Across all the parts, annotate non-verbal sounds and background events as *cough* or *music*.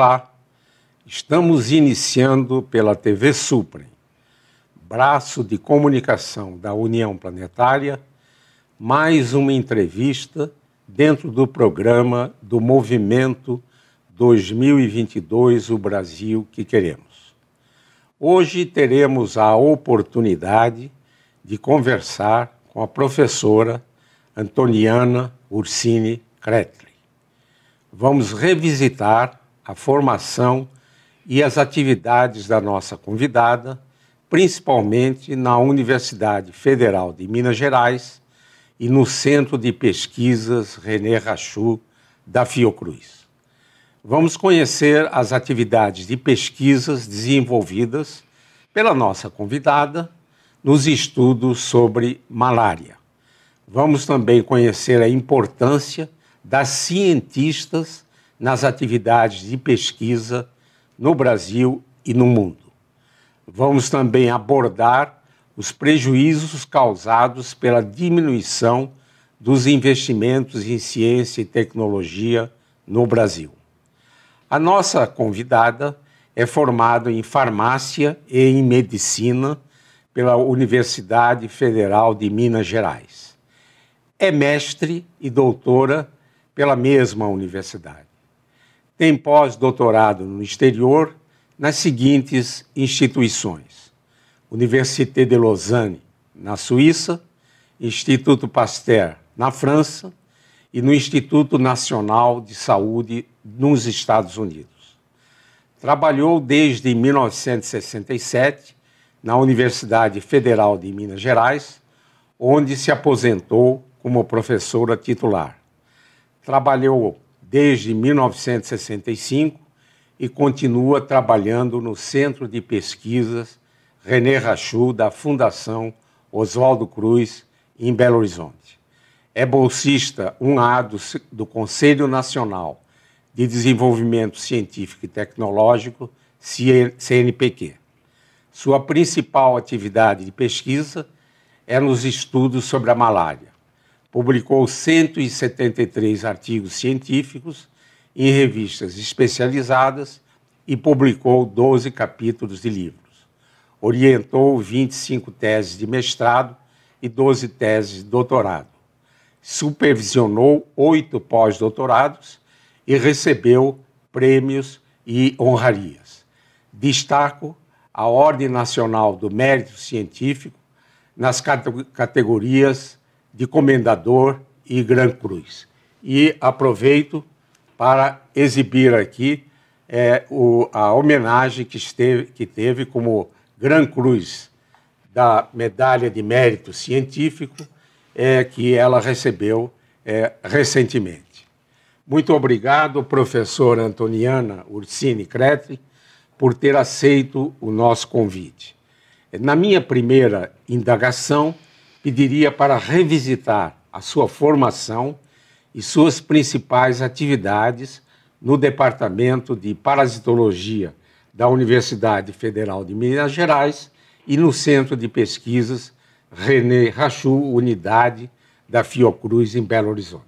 Olá, estamos iniciando pela TV Suprem, braço de comunicação da União Planetária, mais uma entrevista dentro do programa do Movimento 2022 O Brasil que Queremos. Hoje teremos a oportunidade de conversar com a professora Antoniana Ursini Kretli. Vamos revisitar a formação e as atividades da nossa convidada, principalmente na Universidade Federal de Minas Gerais e no Centro de Pesquisas René Rachou, da Fiocruz. Vamos conhecer as atividades de pesquisas desenvolvidas pela nossa convidada nos estudos sobre malária. Vamos também conhecer a importância das cientistas nas atividades de pesquisa no Brasil e no mundo. Vamos também abordar os prejuízos causados pela diminuição dos investimentos em ciência e tecnologia no Brasil. A nossa convidada é formada em farmácia e em medicina pela Universidade Federal de Minas Gerais. É mestre e doutora pela mesma universidade tem pós-doutorado no exterior nas seguintes instituições: Université de Lausanne, na Suíça, Instituto Pasteur, na França, e no Instituto Nacional de Saúde nos Estados Unidos. Trabalhou desde 1967 na Universidade Federal de Minas Gerais, onde se aposentou como professora titular. Trabalhou desde 1965 e continua trabalhando no Centro de Pesquisas René Rachou da Fundação Oswaldo Cruz, em Belo Horizonte. É bolsista 1A do, do Conselho Nacional de Desenvolvimento Científico e Tecnológico, CNPq. Sua principal atividade de pesquisa é nos estudos sobre a malária publicou 173 artigos científicos em revistas especializadas e publicou 12 capítulos de livros. Orientou 25 teses de mestrado e 12 teses de doutorado. Supervisionou oito pós-doutorados e recebeu prêmios e honrarias. Destaco a Ordem Nacional do Mérito Científico nas categorias de Comendador e Gran Cruz. E aproveito para exibir aqui é, o, a homenagem que, esteve, que teve como Gran Cruz da Medalha de Mérito Científico é, que ela recebeu é, recentemente. Muito obrigado, professora Antoniana Ursini Cretri, por ter aceito o nosso convite. Na minha primeira indagação, pediria para revisitar a sua formação e suas principais atividades no Departamento de Parasitologia da Universidade Federal de Minas Gerais e no Centro de Pesquisas René Rachou, unidade da Fiocruz em Belo Horizonte.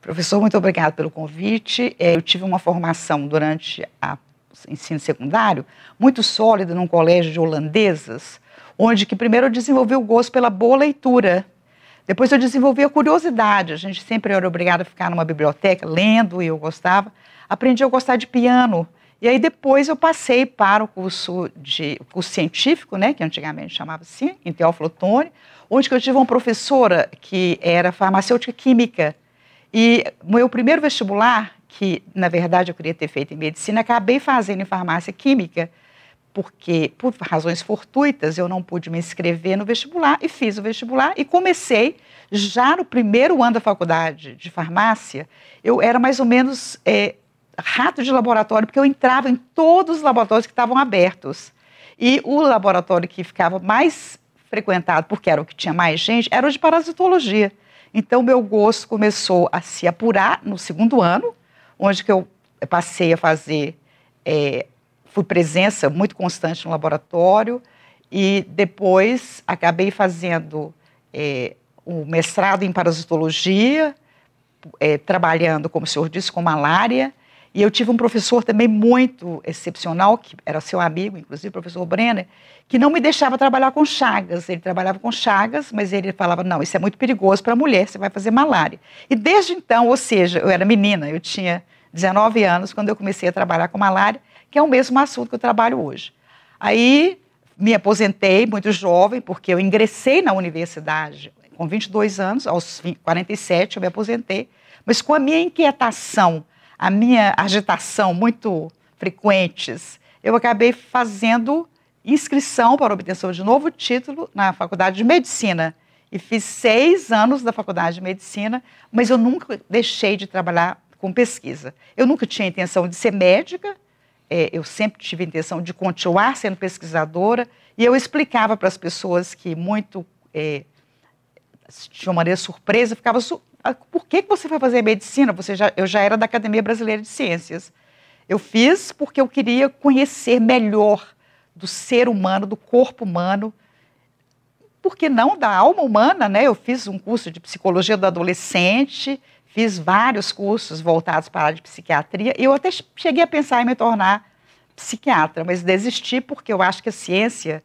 Professor, muito obrigado pelo convite. É, eu tive uma formação durante o ensino secundário muito sólida num colégio de holandesas, onde que primeiro eu desenvolvi o gosto pela boa leitura. Depois eu desenvolvi a curiosidade. A gente sempre era obrigado a ficar numa biblioteca lendo e eu gostava. Aprendi a gostar de piano. E aí depois eu passei para o curso de curso científico, né, que antigamente chamava assim, em Teófilo Otoni, onde eu tive uma professora que era farmacêutica química. E meu primeiro vestibular, que na verdade eu queria ter feito em medicina, acabei fazendo em farmácia química porque por razões fortuitas eu não pude me inscrever no vestibular e fiz o vestibular e comecei já no primeiro ano da faculdade de farmácia. Eu era mais ou menos é, rato de laboratório, porque eu entrava em todos os laboratórios que estavam abertos. E o laboratório que ficava mais frequentado, porque era o que tinha mais gente, era o de parasitologia. Então, meu gosto começou a se apurar no segundo ano, onde que eu passei a fazer é, fui presença muito constante no laboratório e depois acabei fazendo é, o mestrado em parasitologia, é, trabalhando, como o senhor disse, com malária. E eu tive um professor também muito excepcional, que era seu amigo, inclusive, o professor Brenner, que não me deixava trabalhar com chagas. Ele trabalhava com chagas, mas ele falava: não, isso é muito perigoso para a mulher, você vai fazer malária. E desde então, ou seja, eu era menina, eu tinha 19 anos quando eu comecei a trabalhar com malária, que é o mesmo assunto que eu trabalho hoje. Aí me aposentei muito jovem, porque eu ingressei na universidade com 22 anos, aos 47 eu me aposentei, mas com a minha inquietação, a minha agitação muito frequentes, eu acabei fazendo inscrição para obtenção de novo título na Faculdade de Medicina. E fiz seis anos da Faculdade de Medicina, mas eu nunca deixei de trabalhar com pesquisa. Eu nunca tinha intenção de ser médica, é, eu sempre tive a intenção de continuar sendo pesquisadora e eu explicava para as pessoas que muito, é, de uma maneira surpresa, ficava, su ah, por que, que você foi fazer medicina? Você já, eu já era da Academia Brasileira de Ciências. Eu fiz porque eu queria conhecer melhor do ser humano, do corpo humano, porque não da alma humana, né? Eu fiz um curso de psicologia do adolescente, Fiz vários cursos voltados para a área de psiquiatria e eu até cheguei a pensar em me tornar psiquiatra, mas desisti porque eu acho que a ciência,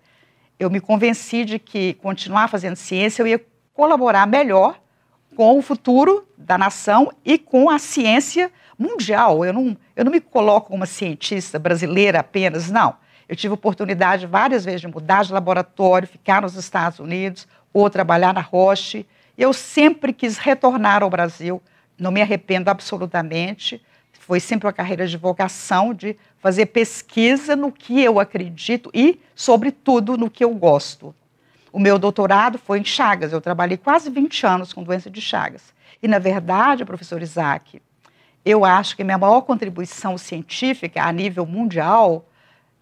eu me convenci de que continuar fazendo ciência eu ia colaborar melhor com o futuro da nação e com a ciência mundial. Eu não, eu não me coloco como uma cientista brasileira apenas, não. Eu tive oportunidade várias vezes de mudar de laboratório, ficar nos Estados Unidos ou trabalhar na Roche. Eu sempre quis retornar ao Brasil não me arrependo absolutamente. Foi sempre uma carreira de vocação, de fazer pesquisa no que eu acredito e, sobretudo, no que eu gosto. O meu doutorado foi em Chagas. Eu trabalhei quase 20 anos com doença de Chagas. E, na verdade, professor Isaac, eu acho que minha maior contribuição científica a nível mundial,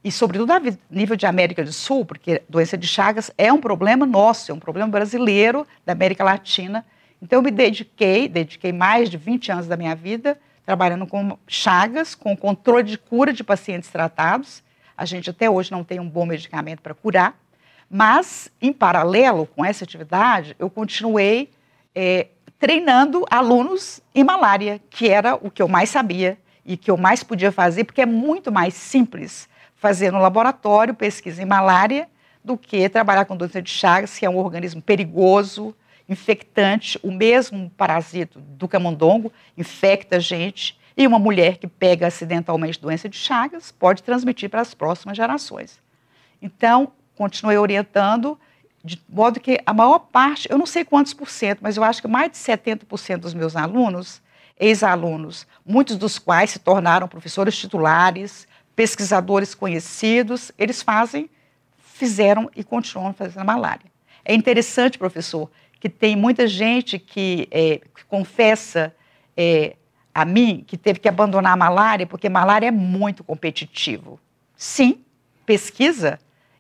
e sobretudo a nível de América do Sul, porque doença de Chagas é um problema nosso, é um problema brasileiro, da América Latina, então, eu me dediquei, dediquei mais de 20 anos da minha vida trabalhando com chagas, com controle de cura de pacientes tratados. A gente até hoje não tem um bom medicamento para curar, mas, em paralelo com essa atividade, eu continuei é, treinando alunos em malária, que era o que eu mais sabia e que eu mais podia fazer, porque é muito mais simples fazer no laboratório pesquisa em malária do que trabalhar com doença de Chagas, que é um organismo perigoso, infectante o mesmo parasito do camundongo infecta a gente, e uma mulher que pega acidentalmente doença de Chagas pode transmitir para as próximas gerações. Então, continuei orientando, de modo que a maior parte, eu não sei quantos por cento, mas eu acho que mais de 70% dos meus alunos, ex-alunos, muitos dos quais se tornaram professores titulares, pesquisadores conhecidos, eles fazem, fizeram e continuam fazendo malária. É interessante, professor, que tem muita gente que, é, que confessa é, a mim que teve que abandonar a malária porque malária é muito competitivo. Sim, pesquisa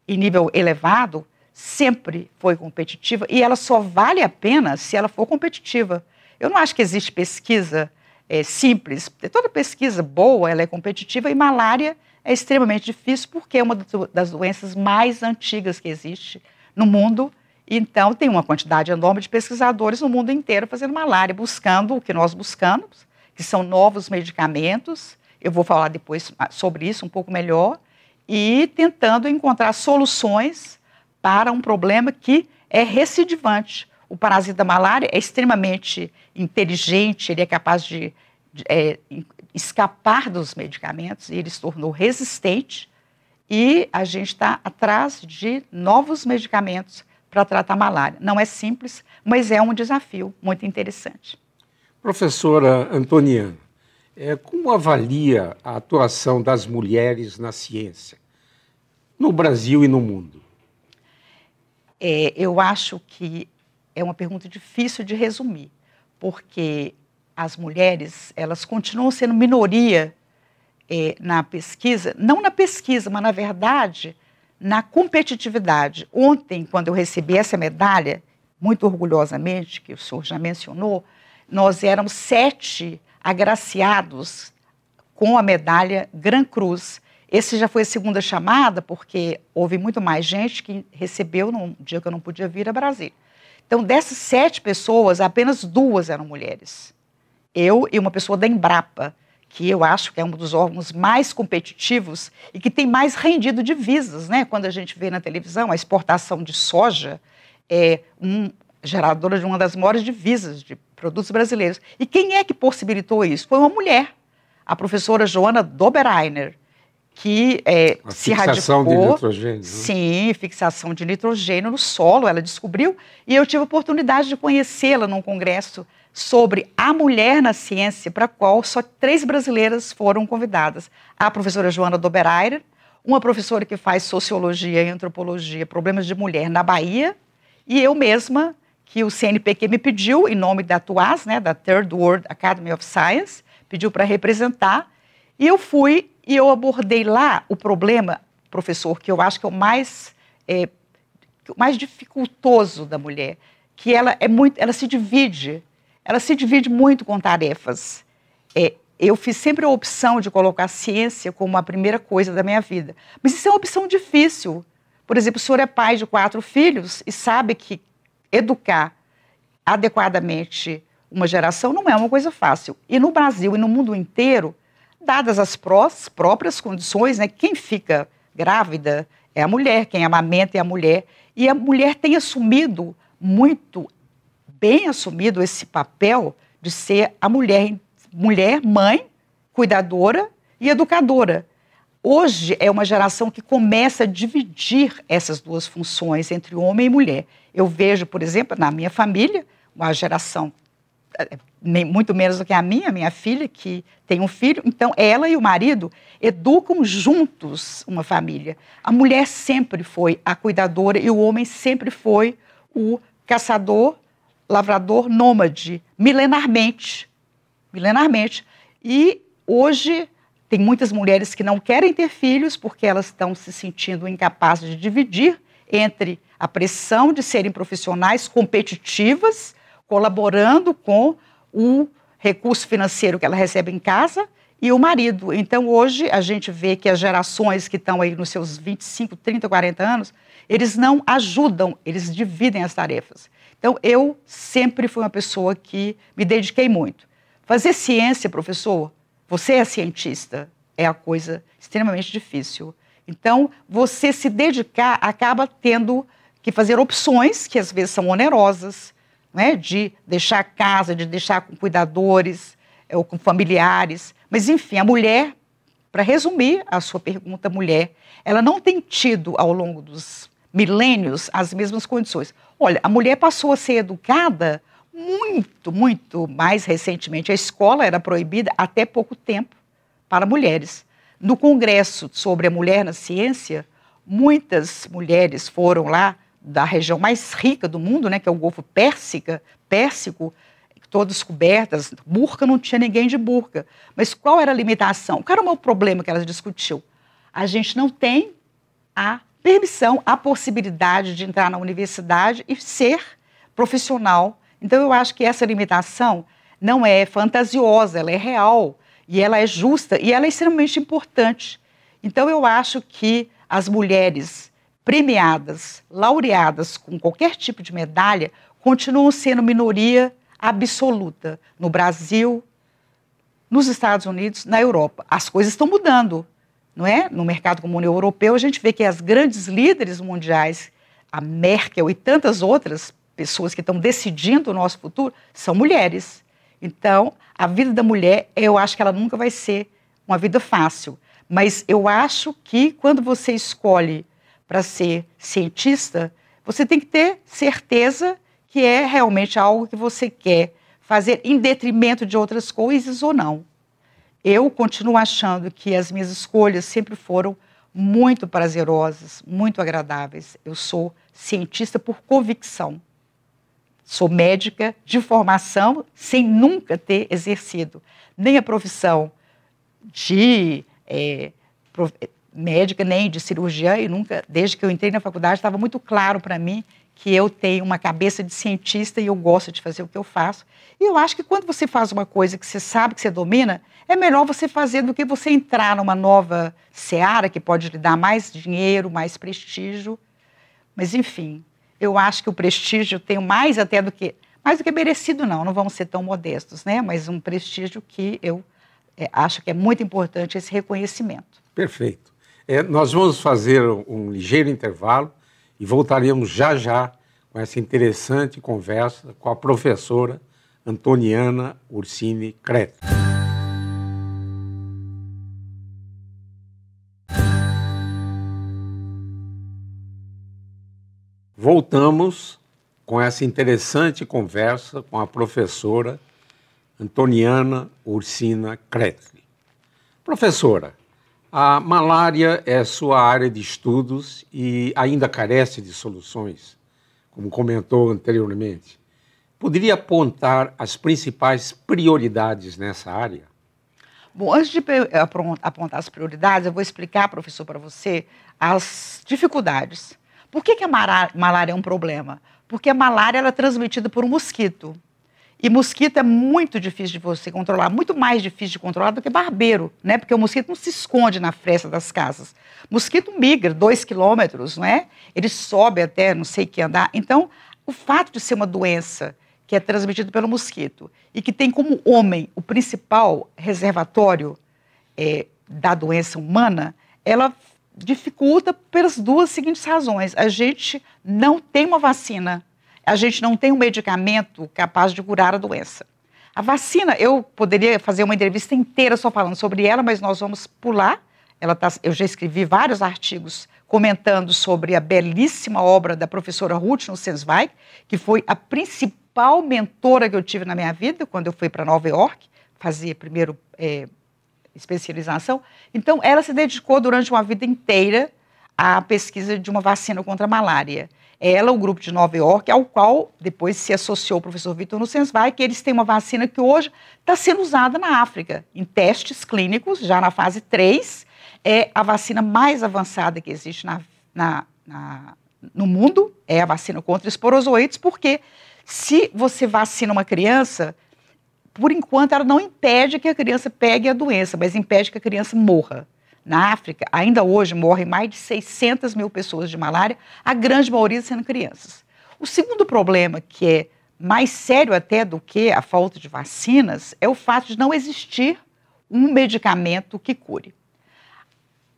em nível elevado sempre foi competitiva e ela só vale a pena se ela for competitiva. Eu não acho que existe pesquisa é, simples. Toda pesquisa boa ela é competitiva e malária é extremamente difícil porque é uma das doenças mais antigas que existe no mundo então, tem uma quantidade enorme de pesquisadores no mundo inteiro fazendo malária, buscando o que nós buscamos, que são novos medicamentos. Eu vou falar depois ah, sobre isso um pouco melhor. E tentando encontrar soluções para um problema que é recidivante. O parasita malária é extremamente inteligente, ele é capaz de, de é, escapar dos medicamentos e ele se tornou resistente. E a gente está atrás de novos medicamentos para tratar malária. Não é simples, mas é um desafio muito interessante. Professora Antoniana, é, como avalia a atuação das mulheres na ciência, no Brasil e no mundo? É, eu acho que é uma pergunta difícil de resumir, porque as mulheres elas continuam sendo minoria é, na pesquisa, não na pesquisa, mas na verdade na competitividade. Ontem, quando eu recebi essa medalha, muito orgulhosamente, que o senhor já mencionou, nós éramos sete agraciados com a medalha Gran Cruz. Esse já foi a segunda chamada, porque houve muito mais gente que recebeu num dia que eu não podia vir a Brasília. Então, dessas sete pessoas, apenas duas eram mulheres. Eu e uma pessoa da Embrapa que eu acho que é um dos órgãos mais competitivos e que tem mais rendido divisas, né? Quando a gente vê na televisão a exportação de soja é um, geradora de uma das maiores divisas de produtos brasileiros. E quem é que possibilitou isso? Foi uma mulher, a professora Joana Doberainer, que é, a se fixação radicou. de nitrogênio. Né? Sim, fixação de nitrogênio no solo, ela descobriu. E eu tive a oportunidade de conhecê-la num congresso sobre a mulher na ciência, para a qual só três brasileiras foram convidadas. A professora Joana Doberaire, uma professora que faz sociologia e antropologia, problemas de mulher na Bahia, e eu mesma, que o CNPq me pediu, em nome da TUAS, né, da Third World Academy of Science, pediu para representar, e eu fui e eu abordei lá o problema, professor, que eu acho que é o mais, é, o mais dificultoso da mulher, que ela é muito, ela se divide ela se divide muito com tarefas. É, eu fiz sempre a opção de colocar a ciência como a primeira coisa da minha vida. Mas isso é uma opção difícil. Por exemplo, o senhor é pai de quatro filhos e sabe que educar adequadamente uma geração não é uma coisa fácil. E no Brasil e no mundo inteiro, dadas as prós, próprias condições, né, quem fica grávida é a mulher, quem amamenta é a mulher. E a mulher tem assumido muito bem assumido esse papel de ser a mulher, mulher, mãe, cuidadora e educadora. Hoje é uma geração que começa a dividir essas duas funções entre homem e mulher. Eu vejo, por exemplo, na minha família, uma geração eh, muito menos do que a minha, minha filha, que tem um filho. Então, ela e o marido educam juntos uma família. A mulher sempre foi a cuidadora e o homem sempre foi o caçador lavrador nômade, milenarmente. Milenarmente. E hoje tem muitas mulheres que não querem ter filhos porque elas estão se sentindo incapazes de dividir entre a pressão de serem profissionais competitivas, colaborando com o recurso financeiro que ela recebe em casa e o marido. Então, hoje, a gente vê que as gerações que estão aí nos seus 25, 30, 40 anos, eles não ajudam, eles dividem as tarefas. Então, eu sempre fui uma pessoa que me dediquei muito. Fazer ciência, professor, você é cientista, é a coisa extremamente difícil. Então, você se dedicar acaba tendo que fazer opções que às vezes são onerosas, né? de deixar a casa, de deixar com cuidadores eh, ou com familiares. Mas, enfim, a mulher, para resumir a sua pergunta, mulher, ela não tem tido ao longo dos milênios as mesmas condições. Olha, a mulher passou a ser educada muito, muito mais recentemente. A escola era proibida até pouco tempo para mulheres. No Congresso sobre a Mulher na Ciência, muitas mulheres foram lá da região mais rica do mundo, né, que é o Golfo Pérsica, Pérsico, todas cobertas, burca não tinha ninguém de burca. Mas qual era a limitação? Qual era o meu problema que elas discutiu? A gente não tem a permissão, a possibilidade de entrar na universidade e ser profissional. Então, eu acho que essa limitação não é fantasiosa, ela é real e ela é justa e ela é extremamente importante. Então, eu acho que as mulheres premiadas, laureadas com qualquer tipo de medalha, continuam sendo minoria absoluta no Brasil, nos Estados Unidos, na Europa. As coisas estão mudando não é? No mercado comum europeu, a gente vê que as grandes líderes mundiais, a Merkel e tantas outras pessoas que estão decidindo o nosso futuro, são mulheres. Então, a vida da mulher, eu acho que ela nunca vai ser uma vida fácil. Mas eu acho que quando você escolhe para ser cientista, você tem que ter certeza que é realmente algo que você quer fazer em detrimento de outras coisas ou não eu continuo achando que as minhas escolhas sempre foram muito prazerosas, muito agradáveis. Eu sou cientista por convicção. Sou médica de formação sem nunca ter exercido nem a profissão de é, médica, nem de cirurgiã, e nunca, desde que eu entrei na faculdade, estava muito claro para mim que eu tenho uma cabeça de cientista e eu gosto de fazer o que eu faço. E eu acho que quando você faz uma coisa que você sabe que você domina, é melhor você fazer do que você entrar numa nova seara que pode lhe dar mais dinheiro, mais prestígio. Mas enfim, eu acho que o prestígio tem mais até do que mais do que merecido não, não vamos ser tão modestos, né? Mas um prestígio que eu é, acho que é muito importante esse reconhecimento. Perfeito. É, nós vamos fazer um ligeiro intervalo e voltaremos já já com essa interessante conversa com a professora Antoniana Ursini Creta. Voltamos com essa interessante conversa com a professora Antoniana Ursina Kretli. Professora, a malária é sua área de estudos e ainda carece de soluções, como comentou anteriormente. Poderia apontar as principais prioridades nessa área? Bom, antes de apontar as prioridades, eu vou explicar, professor, para você as dificuldades. Por que, que a malária é um problema? Porque a malária é transmitida por um mosquito. E mosquito é muito difícil de você controlar, muito mais difícil de controlar do que barbeiro, né? Porque o mosquito não se esconde na fresta das casas. Mosquito migra dois quilômetros, não é? Ele sobe até não sei que andar. Então, o fato de ser uma doença que é transmitida pelo mosquito e que tem como homem o principal reservatório é, da doença humana, ela dificulta pelas duas seguintes razões. A gente não tem uma vacina a gente não tem um medicamento capaz de curar a doença. A vacina, eu poderia fazer uma entrevista inteira só falando sobre ela, mas nós vamos pular. Ela tá, eu já escrevi vários artigos comentando sobre a belíssima obra da professora Ruth Nusensweig, que foi a principal mentora que eu tive na minha vida quando eu fui para Nova York, fazia primeiro é, especialização. Então, ela se dedicou durante uma vida inteira à pesquisa de uma vacina contra a malária ela, o grupo de Nova York, ao qual depois se associou o professor Vitor Nussensweig, que eles têm uma vacina que hoje está sendo usada na África, em testes clínicos, já na fase 3, é a vacina mais avançada que existe na, na, na no mundo, é a vacina contra esporozoides, porque se você vacina uma criança, por enquanto ela não impede que a criança pegue a doença, mas impede que a criança morra na África, ainda hoje morrem mais de 600 mil pessoas de malária, a grande maioria sendo crianças. O segundo problema, que é mais sério até do que a falta de vacinas, é o fato de não existir um medicamento que cure.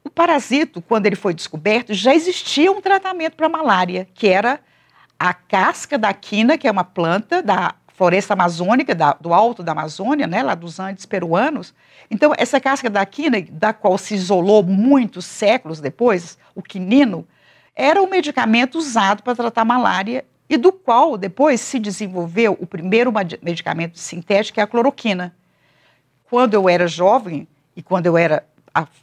O parasito, quando ele foi descoberto, já existia um tratamento para malária, que era a casca da quina, que é uma planta da floresta amazônica, da, do alto da Amazônia, né, lá dos Andes peruanos, então, essa casca da quina, né, da qual se isolou muitos séculos depois, o quinino, era um medicamento usado para tratar malária e do qual depois se desenvolveu o primeiro medicamento sintético, que é a cloroquina. Quando eu era jovem e quando eu era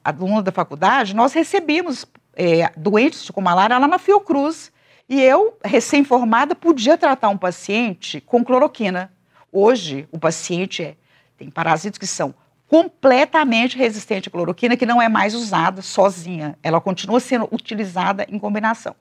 aluna da faculdade, nós recebíamos é, doentes com malária lá na Fiocruz. E eu, recém-formada, podia tratar um paciente com cloroquina. Hoje, o paciente é, tem parasitos que são completamente resistente à cloroquina, que não é mais usada sozinha. Ela continua sendo utilizada em combinação.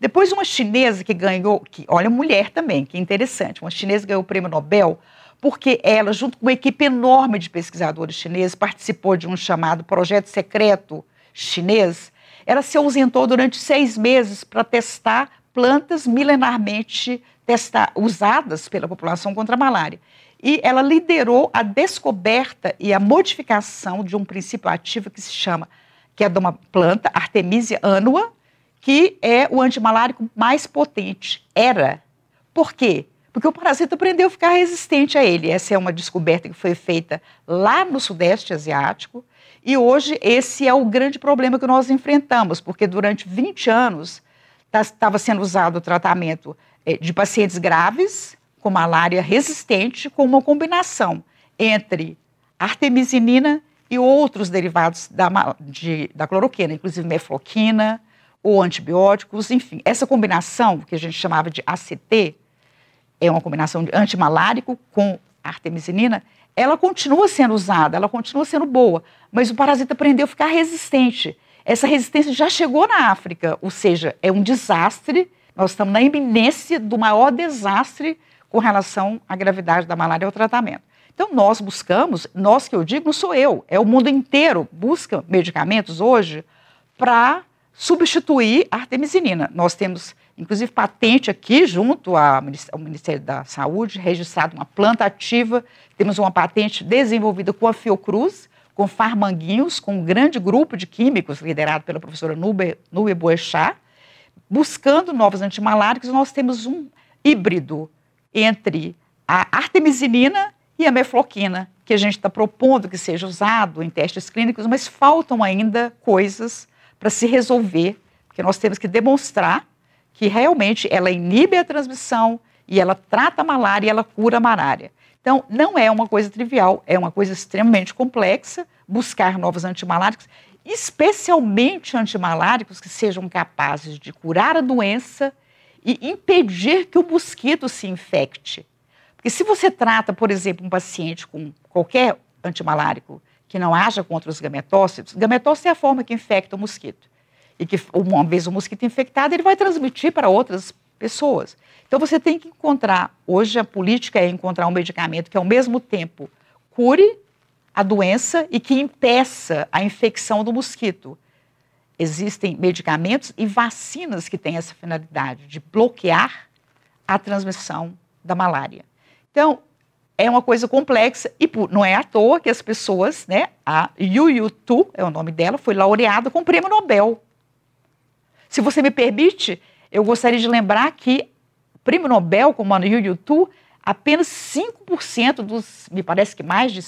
Depois, uma chinesa que ganhou, que, olha, mulher também, que interessante, uma chinesa ganhou o prêmio Nobel porque ela, junto com uma equipe enorme de pesquisadores chineses, participou de um chamado Projeto Secreto Chinês. Ela se ausentou durante seis meses para testar plantas milenarmente testar, usadas pela população contra a malária e ela liderou a descoberta e a modificação de um princípio ativo que se chama, que é de uma planta, Artemisia annua, que é o antimalárico mais potente. Era. Por quê? Porque o parasita aprendeu a ficar resistente a ele. Essa é uma descoberta que foi feita lá no Sudeste Asiático. E hoje esse é o grande problema que nós enfrentamos, porque durante 20 anos tá, estava sendo usado o tratamento eh, de pacientes graves com malária resistente com uma combinação entre artemisinina e outros derivados da, de, da cloroquina, inclusive mefloquina ou antibióticos, enfim. Essa combinação, que a gente chamava de ACT, é uma combinação de antimalárico com artemisinina, ela continua sendo usada, ela continua sendo boa, mas o parasita aprendeu a ficar resistente. Essa resistência já chegou na África, ou seja, é um desastre. Nós estamos na iminência do maior desastre com relação à gravidade da malária e ao tratamento. Então, nós buscamos, nós que eu digo, não sou eu, é o mundo inteiro busca medicamentos hoje para substituir a artemisinina. Nós temos, inclusive, patente aqui junto ao Ministério da Saúde, registrado uma planta ativa, temos uma patente desenvolvida com a Fiocruz, com farmanguinhos, com um grande grupo de químicos liderado pela professora Nube, Nube Boechat, buscando novos antimaláricos, nós temos um híbrido entre a artemisinina e a mefloquina, que a gente está propondo que seja usado em testes clínicos, mas faltam ainda coisas para se resolver, porque nós temos que demonstrar que realmente ela inibe a transmissão e ela trata a malária e ela cura a malária. Então, não é uma coisa trivial, é uma coisa extremamente complexa buscar novos antimaláricos, especialmente antimaláricos que sejam capazes de curar a doença e impedir que o mosquito se infecte. Porque se você trata, por exemplo, um paciente com qualquer antimalárico que não haja contra os gametócitos, gametócito é a forma que infecta o mosquito. E que uma vez o mosquito infectado, ele vai transmitir para outras pessoas. Então você tem que encontrar, hoje a política é encontrar um medicamento que ao mesmo tempo cure a doença e que impeça a infecção do mosquito. Existem medicamentos e vacinas que têm essa finalidade de bloquear a transmissão da malária. Então, é uma coisa complexa e não é à toa que as pessoas, né, a Yu Yu Tu, é o nome dela, foi laureada com o prêmio Nobel. Se você me permite, eu gostaria de lembrar que o prêmio Nobel, como a Yu Yu Tu, apenas 5% dos, me parece que mais de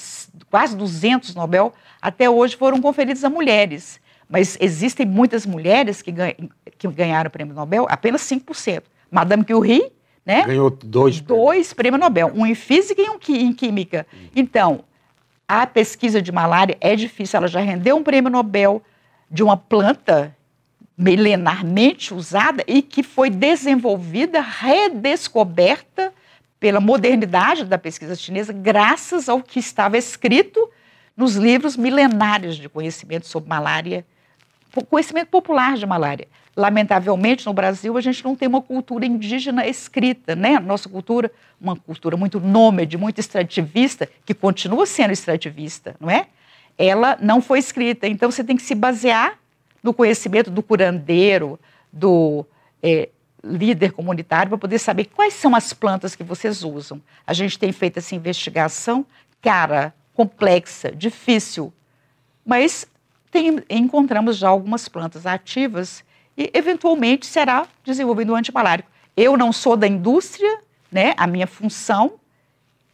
quase 200 Nobel até hoje foram conferidos a mulheres. Mas existem muitas mulheres que, ganha, que ganharam o prêmio Nobel, apenas 5%. Madame Curie, né? Ganhou dois. Dois prêmios Nobel, um em física e um em química. Hum. Então, a pesquisa de malária é difícil, ela já rendeu um prêmio Nobel de uma planta milenarmente usada e que foi desenvolvida, redescoberta pela modernidade da pesquisa chinesa, graças ao que estava escrito nos livros milenares de conhecimento sobre malária conhecimento popular de malária. Lamentavelmente, no Brasil, a gente não tem uma cultura indígena escrita, né? Nossa cultura, uma cultura muito nômade, muito extrativista, que continua sendo extrativista, não é? Ela não foi escrita. Então, você tem que se basear no conhecimento do curandeiro, do é, líder comunitário, para poder saber quais são as plantas que vocês usam. A gente tem feito essa investigação, cara, complexa, difícil, mas tem, encontramos já algumas plantas ativas e, eventualmente, será desenvolvido um antimalárico. Eu não sou da indústria, né? a minha função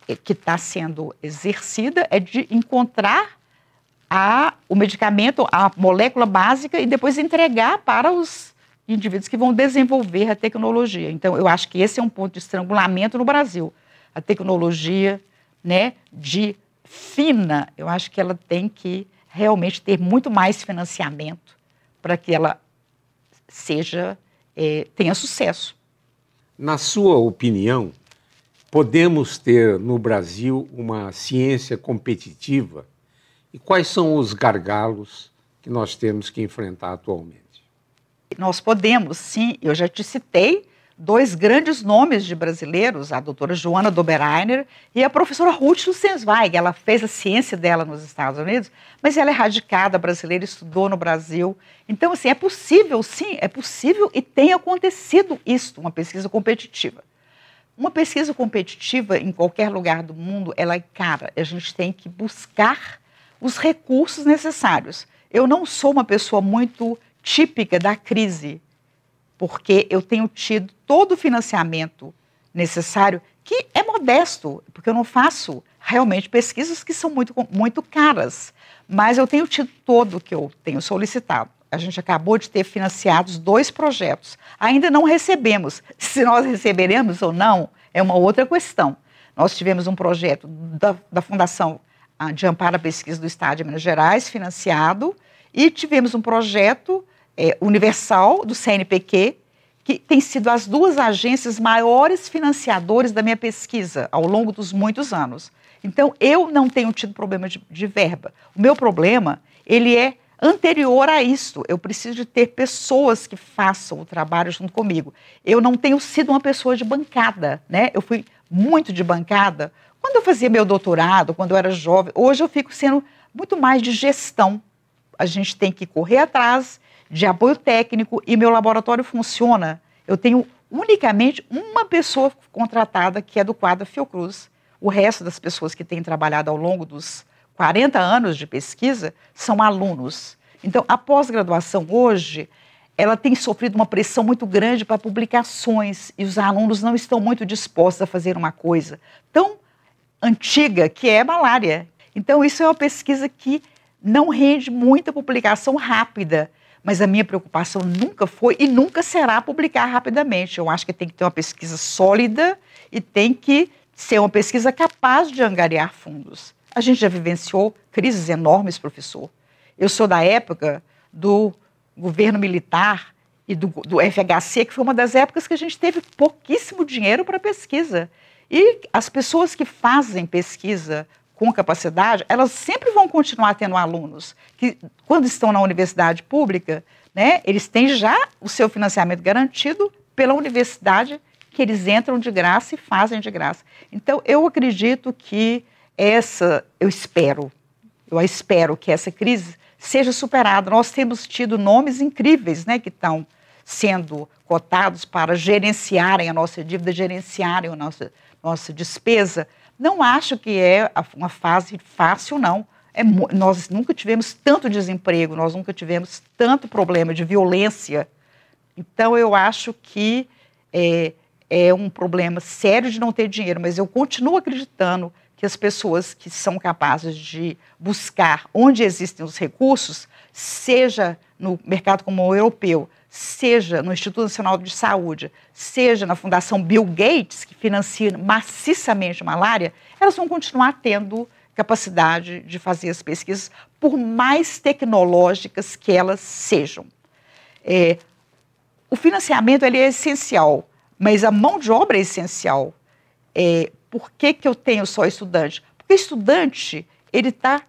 eh, que está sendo exercida é de encontrar a, o medicamento, a molécula básica e depois entregar para os indivíduos que vão desenvolver a tecnologia. Então, eu acho que esse é um ponto de estrangulamento no Brasil. A tecnologia né, de fina, eu acho que ela tem que realmente ter muito mais financiamento para que ela seja é, tenha sucesso. Na sua opinião, podemos ter no Brasil uma ciência competitiva? E quais são os gargalos que nós temos que enfrentar atualmente? Nós podemos, sim, eu já te citei dois grandes nomes de brasileiros, a doutora Joana Dobereiner e a professora Ruth Lucensweig. Ela fez a ciência dela nos Estados Unidos, mas ela é radicada brasileira, estudou no Brasil. Então, assim, é possível, sim, é possível e tem acontecido isso, uma pesquisa competitiva. Uma pesquisa competitiva em qualquer lugar do mundo, ela é cara. A gente tem que buscar os recursos necessários. Eu não sou uma pessoa muito típica da crise porque eu tenho tido todo o financiamento necessário, que é modesto, porque eu não faço realmente pesquisas que são muito, muito caras, mas eu tenho tido todo o que eu tenho solicitado. A gente acabou de ter financiados dois projetos. Ainda não recebemos. *laughs* Se nós receberemos ou não, é uma outra questão. Nós tivemos um projeto da, da Fundação ah, de Amparo à Pesquisa do Estado de Minas Gerais, financiado, e tivemos um projeto é, universal do CNPq, que tem sido as duas agências maiores financiadores da minha pesquisa ao longo dos muitos anos. Então, eu não tenho tido problema de, de verba. O meu problema, ele é anterior a isso. Eu preciso de ter pessoas que façam o trabalho junto comigo. Eu não tenho sido uma pessoa de bancada, né? Eu fui muito de bancada quando eu fazia meu doutorado, quando eu era jovem. Hoje eu fico sendo muito mais de gestão. A gente tem que correr atrás de apoio técnico e meu laboratório funciona. Eu tenho unicamente uma pessoa contratada que é do quadro Fiocruz. O resto das pessoas que têm trabalhado ao longo dos 40 anos de pesquisa são alunos. Então, a pós-graduação hoje, ela tem sofrido uma pressão muito grande para publicações e os alunos não estão muito dispostos a fazer uma coisa tão antiga que é a malária. Então, isso é uma pesquisa que não rende muita publicação rápida. Mas a minha preocupação nunca foi e nunca será publicar rapidamente. Eu acho que tem que ter uma pesquisa sólida e tem que ser uma pesquisa capaz de angariar fundos. A gente já vivenciou crises enormes, professor. Eu sou da época do governo militar e do, do FHC, que foi uma das épocas que a gente teve pouquíssimo dinheiro para pesquisa. E as pessoas que fazem pesquisa com capacidade, elas sempre vão continuar tendo alunos que, quando estão na universidade pública, né, eles têm já o seu financiamento garantido pela universidade que eles entram de graça e fazem de graça. Então, eu acredito que essa, eu espero, eu espero que essa crise seja superada. Nós temos tido nomes incríveis né, que estão sendo cotados para gerenciarem a nossa dívida, gerenciarem a nossa, nossa despesa, não acho que é uma fase fácil, não. É, nós nunca tivemos tanto desemprego, nós nunca tivemos tanto problema de violência. Então, eu acho que é, é um problema sério de não ter dinheiro, mas eu continuo acreditando que as pessoas que são capazes de buscar onde existem os recursos, seja no mercado comum europeu, seja no Instituto Nacional de Saúde, seja na Fundação Bill Gates, que financia maciçamente a malária, elas vão continuar tendo capacidade de fazer as pesquisas, por mais tecnológicas que elas sejam. É, o financiamento ele é essencial, mas a mão de obra é essencial. É, por que, que eu tenho só estudante? Porque estudante, ele está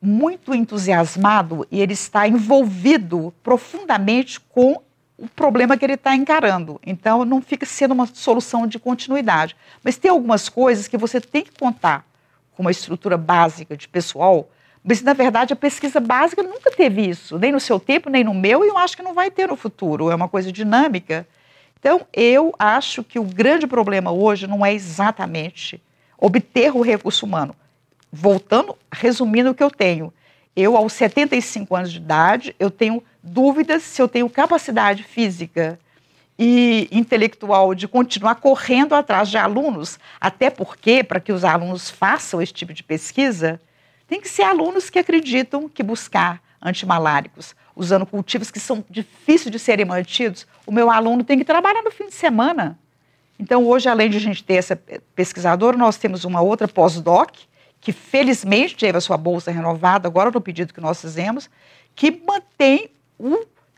muito entusiasmado e ele está envolvido profundamente com o problema que ele está encarando. Então, não fica sendo uma solução de continuidade. Mas tem algumas coisas que você tem que contar com uma estrutura básica de pessoal, mas, na verdade, a pesquisa básica nunca teve isso, nem no seu tempo, nem no meu, e eu acho que não vai ter no futuro. É uma coisa dinâmica então, eu acho que o grande problema hoje não é exatamente obter o recurso humano. Voltando, resumindo o que eu tenho. Eu, aos 75 anos de idade, eu tenho dúvidas se eu tenho capacidade física e intelectual de continuar correndo atrás de alunos, até porque, para que os alunos façam esse tipo de pesquisa, tem que ser alunos que acreditam que buscar antimaláricos, usando cultivos que são difíceis de serem mantidos, o meu aluno tem que trabalhar no fim de semana. Então, hoje, além de a gente ter essa pesquisadora, nós temos uma outra pós-doc, que felizmente teve a sua bolsa renovada, agora no pedido que nós fizemos, que mantém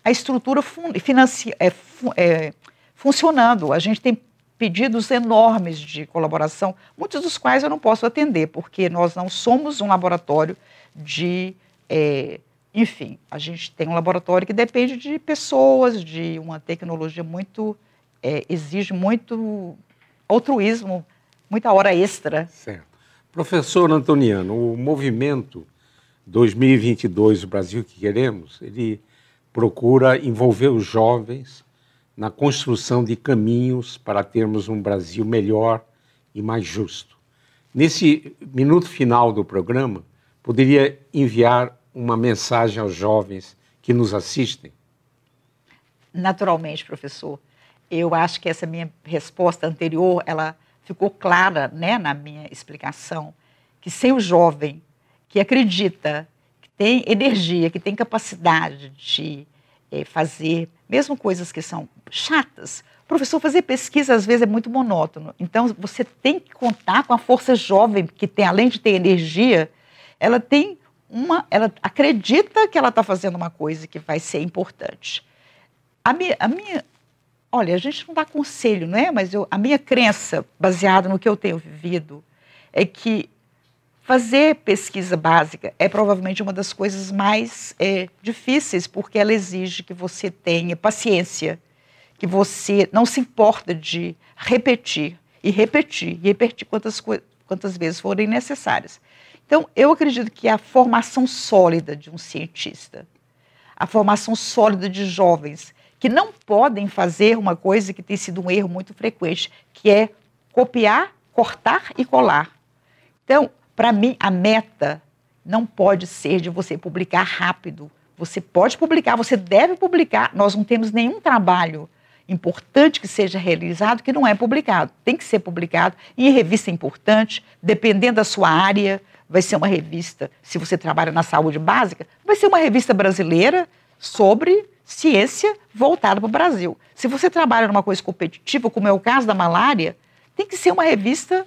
a estrutura fun, financi, é, fun, é, funcionando. A gente tem pedidos enormes de colaboração, muitos dos quais eu não posso atender, porque nós não somos um laboratório de. É, enfim, a gente tem um laboratório que depende de pessoas, de uma tecnologia muito. É, exige muito altruísmo, muita hora extra. Certo. Professor Antoniano, o movimento 2022, o Brasil que queremos, ele procura envolver os jovens na construção de caminhos para termos um Brasil melhor e mais justo. Nesse minuto final do programa, poderia enviar uma mensagem aos jovens que nos assistem? Naturalmente, professor. Eu acho que essa minha resposta anterior, ela ficou clara, né, na minha explicação, que sem o jovem que acredita, que tem energia, que tem capacidade de é, fazer, mesmo coisas que são chatas, professor, fazer pesquisa às vezes é muito monótono. Então, você tem que contar com a força jovem, que tem, além de ter energia, ela tem uma, ela acredita que ela está fazendo uma coisa que vai ser importante. A minha, a minha, olha, a gente não dá conselho, não é? Mas eu, a minha crença, baseada no que eu tenho vivido, é que fazer pesquisa básica é provavelmente uma das coisas mais é, difíceis, porque ela exige que você tenha paciência, que você não se importa de repetir e repetir e repetir quantas, quantas vezes forem necessárias. Então, eu acredito que é a formação sólida de um cientista, a formação sólida de jovens que não podem fazer uma coisa que tem sido um erro muito frequente, que é copiar, cortar e colar. Então, para mim, a meta não pode ser de você publicar rápido. Você pode publicar, você deve publicar. Nós não temos nenhum trabalho importante que seja realizado que não é publicado. Tem que ser publicado em revista é importante, dependendo da sua área, vai ser uma revista, se você trabalha na saúde básica, vai ser uma revista brasileira sobre ciência voltada para o Brasil. Se você trabalha numa coisa competitiva, como é o caso da malária, tem que ser uma revista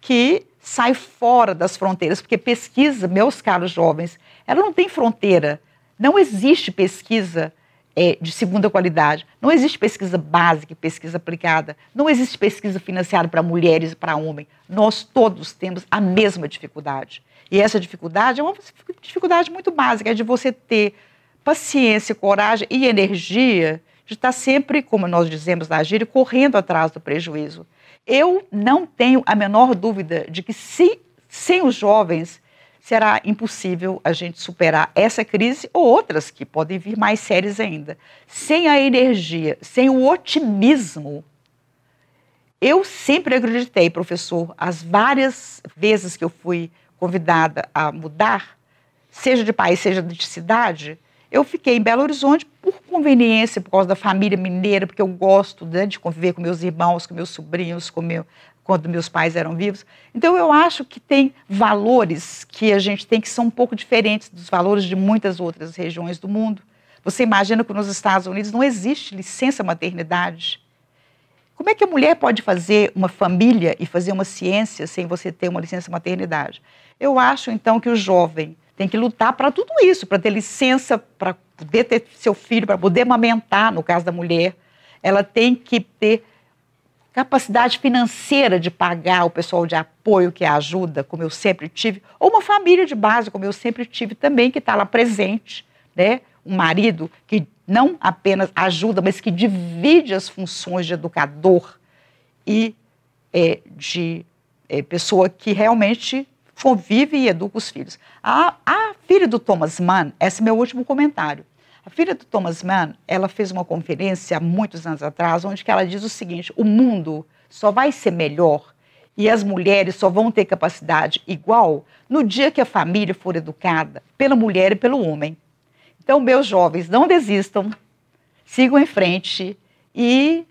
que sai fora das fronteiras, porque pesquisa, meus caros jovens, ela não tem fronteira. Não existe pesquisa é, de segunda qualidade. Não existe pesquisa básica e pesquisa aplicada. Não existe pesquisa financiada para mulheres e para homens. Nós todos temos a mesma dificuldade. E essa dificuldade é uma dificuldade muito básica, é de você ter paciência, coragem e energia de estar sempre, como nós dizemos na gíria, correndo atrás do prejuízo. Eu não tenho a menor dúvida de que se, sem os jovens será impossível a gente superar essa crise ou outras que podem vir mais sérias ainda. Sem a energia, sem o otimismo. Eu sempre acreditei, professor, as várias vezes que eu fui convidada a mudar, seja de país, seja de cidade, eu fiquei em Belo Horizonte por conveniência, por causa da família mineira, porque eu gosto né, de conviver com meus irmãos, com meus sobrinhos, com meu, quando meus pais eram vivos. Então eu acho que tem valores que a gente tem que são um pouco diferentes dos valores de muitas outras regiões do mundo. Você imagina que nos Estados Unidos não existe licença maternidade. Como é que a mulher pode fazer uma família e fazer uma ciência sem você ter uma licença maternidade? Eu acho então que o jovem tem que lutar para tudo isso, para ter licença, para poder ter seu filho, para poder amamentar, no caso da mulher. Ela tem que ter capacidade financeira de pagar o pessoal de apoio que ajuda, como eu sempre tive, ou uma família de base, como eu sempre tive também, que está lá presente, né? Um marido que não apenas ajuda, mas que divide as funções de educador e é, de é, pessoa que realmente convive e educa os filhos. A, a filha do Thomas Mann, esse é meu último comentário, a filha do Thomas Mann, ela fez uma conferência há muitos anos atrás, onde ela diz o seguinte: o mundo só vai ser melhor e as mulheres só vão ter capacidade igual no dia que a família for educada pela mulher e pelo homem. Então, meus jovens, não desistam, sigam em frente e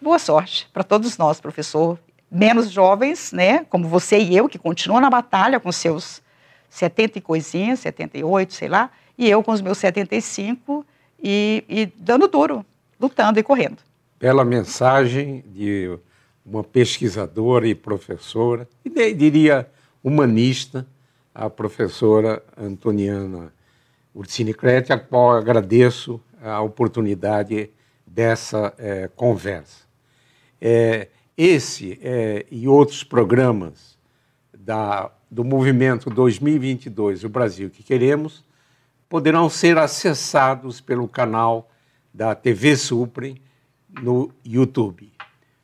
boa sorte para todos nós, professor. Menos jovens, né, como você e eu, que continuam na batalha com seus 70 e coisinhas, 78, sei lá, e eu com os meus 75 e, e dando duro, lutando e correndo. Bela mensagem de uma pesquisadora e professora, e de, diria humanista, a professora Antoniana Ursini Crete, a qual agradeço a oportunidade dessa é, conversa. É, esse é, e outros programas da, do Movimento 2022, o Brasil que Queremos, poderão ser acessados pelo canal da TV Supre no YouTube.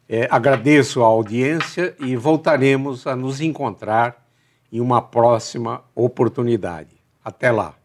É, agradeço a audiência e voltaremos a nos encontrar em uma próxima oportunidade. Até lá!